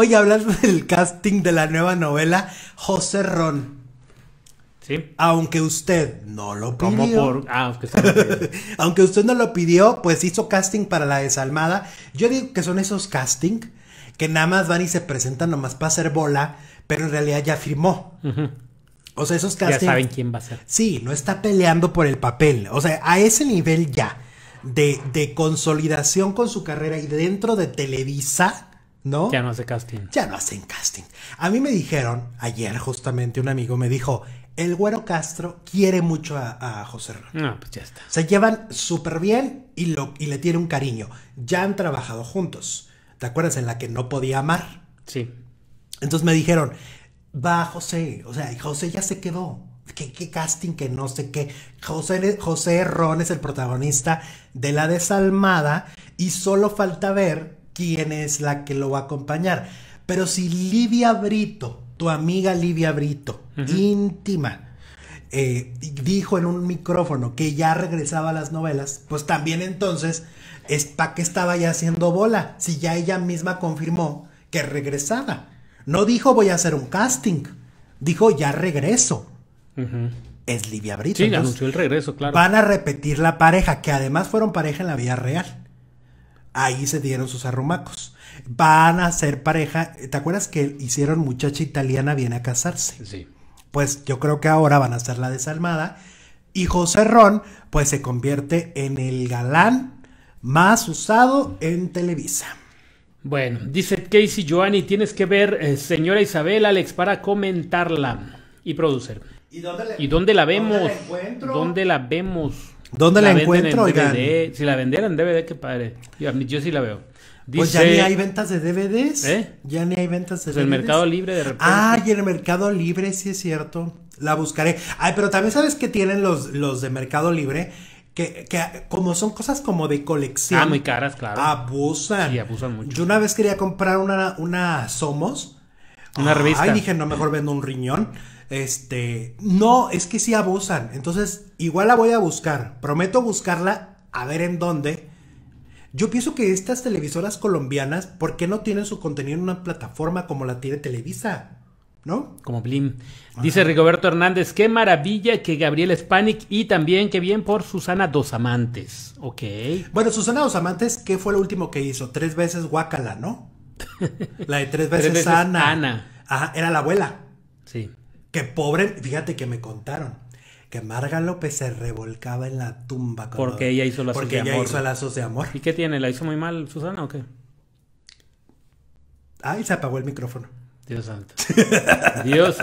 Oye, hablar del casting de la nueva novela, José Ron. Sí. Aunque usted no lo pidió. por... Ah, aunque usted no lo pidió, pues hizo casting para la desalmada. Yo digo que son esos casting que nada más van y se presentan nomás para hacer bola, pero en realidad ya firmó. O sea, esos castings. Ya saben quién va a ser. Sí, no está peleando por el papel. O sea, a ese nivel ya de, de consolidación con su carrera y dentro de Televisa ¿no? Ya no hace casting. Ya no hacen casting. A mí me dijeron, ayer justamente un amigo me dijo, el güero Castro quiere mucho a, José Ron. No, pues ya está. Se llevan súper bien y, lo, y le tiene un cariño. Ya han trabajado juntos. ¿Te acuerdas? En la que no podía amar. Sí. Entonces me dijeron, va José. O sea, José ya se quedó. ¿Qué, casting? Que no sé qué. José, José Ron es el protagonista de la desalmada y solo falta ver quién es la que lo va a acompañar. Pero si Livia Brito, tu amiga Livia Brito, íntima, eh, dijo en un micrófono que ya regresaba a las novelas, pues también entonces es para qué estaba ya haciendo bola, si ya ella misma confirmó que regresaba. No dijo voy a hacer un casting, dijo ya regreso. Es Livia Brito. Sí, anunció el regreso, claro. Van a repetir la pareja, que además fueron pareja en la vida real ahí se dieron sus arrumacos. Van a ser pareja. ¿Te acuerdas que hicieron muchacha italiana viene a casarse? Sí. Pues yo creo que ahora van a ser la desalmada. Y José Ron, pues se convierte en el galán más usado en Televisa. Bueno, dice Casey Joanny, tienes que ver eh, señora Isabel Alex para comentarla y producir. ¿Y dónde, la vemos? ¿Dónde la vemos? ¿Dónde la, encuentro? Si la vendieran DVD, qué padre. Yo, sí la veo. pues ya ni hay ventas de DVDs. ¿Eh? Ya ni hay ventas de pues DVDs. El Mercado Libre de repente. Ah, y el Mercado Libre, sí es cierto. La buscaré. Ay, pero también sabes que tienen los, los de Mercado Libre. Que, que, como son cosas como de colección. Ah, muy caras, claro. Abusan. Sí, abusan mucho. Yo una vez quería comprar una, una Somos una revista. Ay, dije, no, mejor vendo un riñón. Este, no, es que sí abusan. Entonces, igual la voy a buscar. Prometo buscarla a ver en dónde. Yo pienso que estas televisoras colombianas, ¿por qué no tienen su contenido en una plataforma como la tiene Televisa? ¿No? Como Blim. Dice Rigoberto Hernández, qué maravilla que Gabriel Panic y también qué bien por Susana Dos Amantes. Ok. Bueno, Susana Dos Amantes, ¿qué fue lo último que hizo? Tres veces Guacala, ¿no? La de tres veces, tres Ana. Ajá, era la abuela. Sí. Que pobre, fíjate que me contaron que Marga López se revolcaba en la tumba. porque ella hizo lazos de amor. Porque ella hizo lazos de amor. ¿Y qué tiene? ¿La hizo muy mal Susana o qué? Ay, se apagó el micrófono. Dios santo. Dios.